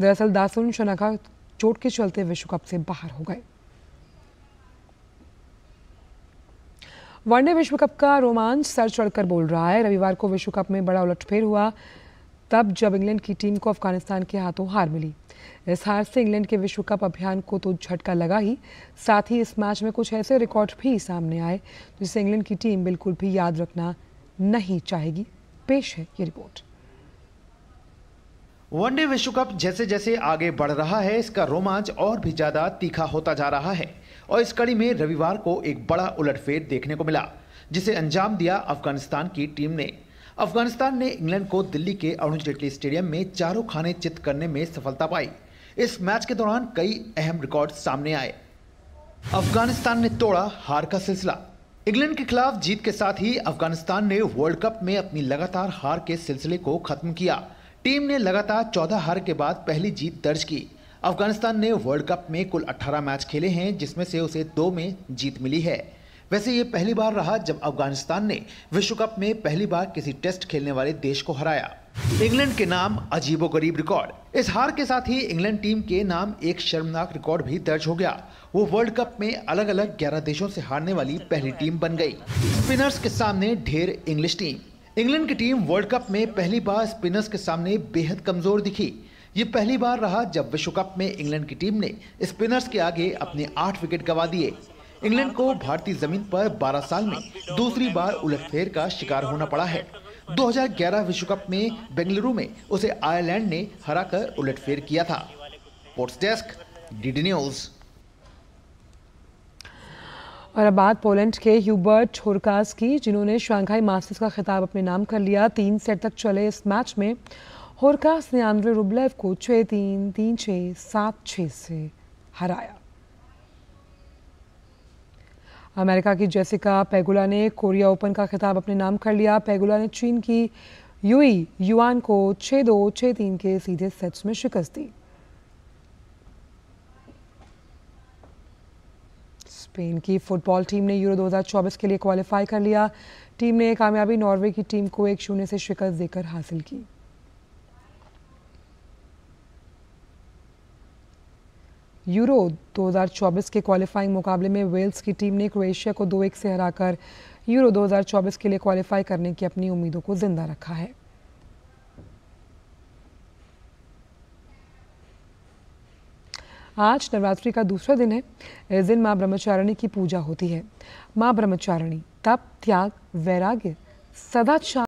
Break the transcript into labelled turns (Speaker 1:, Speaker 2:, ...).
Speaker 1: दरअसल दासुन शनाखा चोट के चलते विश्व कप से बाहर हो गए वनडे विश्व कप का रोमांच सर चढ़कर बोल रहा है रविवार को विश्व कप में बड़ा उलटफेर हुआ तब जब इंग्लैंड की टीम को अफगानिस्तान के हाथों हार मिली इस हार से इंग्लैंड के विश्व कप अभियान को तो झटका लगा ही साथ ही इस मैच में कुछ ऐसे रिकॉर्ड भी सामने आए जिसे इंग्लैंड की टीम बिल्कुल भी याद रखना नहीं चाहेगी पेश है ये रिपोर्ट
Speaker 2: वनडे विश्व कप जैसे जैसे आगे बढ़ रहा है इसका रोमांच और भी ज्यादा तीखा होता जा रहा है और इस कड़ी में रविवार को एक बड़ा उलटफेर देखने को मिला जिसे अंजाम दिया अफगानिस्तान की टीम ने अफगानिस्तान ने इंग्लैंड को दिल्ली के अरुण जेटली स्टेडियम में चारों खाने चित करने में सफलता पाई इस मैच के दौरान कई अहम रिकॉर्ड सामने आए अफगानिस्तान ने तोड़ा हार का सिलसिला इंग्लैंड के खिलाफ जीत के साथ ही अफगानिस्तान ने वर्ल्ड कप में अपनी लगातार हार के सिलसिले को खत्म किया टीम ने लगातार चौदह हार के बाद पहली जीत दर्ज की अफगानिस्तान ने वर्ल्ड कप में कुल 18 मैच खेले हैं जिसमें से उसे दो में जीत मिली है वैसे ये पहली बार रहा जब अफगानिस्तान ने विश्व कप में पहली बार किसी टेस्ट खेलने वाले देश को हराया इंग्लैंड के नाम अजीबो गरीब रिकॉर्ड इस हार के साथ ही इंग्लैंड टीम के नाम एक शर्मनाक रिकॉर्ड भी दर्ज हो गया वो वर्ल्ड कप में अलग अलग 11 देशों से हारने वाली पहली टीम बन गई स्पिनर्स के सामने ढेर इंग्लिश टीम इंग्लैंड की टीम वर्ल्ड कप में पहली बार स्पिनर्स के सामने बेहद कमजोर दिखी ये पहली बार रहा जब विश्व कप में इंग्लैंड की टीम ने स्पिनर्स के आगे अपने आठ विकेट गवा दिए इंग्लैंड को भारतीय जमीन पर 12 साल में दूसरी बार उलटफेर का शिकार होना पड़ा है 2011 विश्व कप में बेंगलुरु में उसे आयरलैंड ने हराकर उलटफेर किया था स्पोर्ट्स डेस्क डीडी न्यूज़
Speaker 1: और अब बात पोलैंड के ह्यूबर्ट छोरकास की जिन्होंने शंघाई मास्टर्स का खिताब अपने नाम कर लिया तीन सेट तक चले इस मैच में होरकास ने आंद्रे रुबलेव को छः तीन तीन छः सात छः से हराया अमेरिका की जेसिका पेगुला ने कोरिया ओपन का खिताब अपने नाम कर लिया पेगुला ने चीन की यूई युआन को छः दो छः तीन के सीधे सेट्स में शिकस्त दी स्पेन की फुटबॉल टीम ने यूरो 2024 के लिए क्वालिफाई कर लिया टीम ने कामयाबी नॉर्वे की टीम को एक शून्य से शिकस्त देकर हासिल की यूरो 2024 के क्वालिफाइंग मुकाबले में वेल्स की टीम ने क्रोएशिया को दो एक से हराकर यूरो 2024 के लिए क्वालिफाई करने की अपनी उम्मीदों को जिंदा रखा है आज नवरात्रि का दूसरा दिन है इस दिन माँ ब्रह्मचारिणी की पूजा होती है माँ ब्रह्मचारिणी तप त्याग वैराग्य सदाचार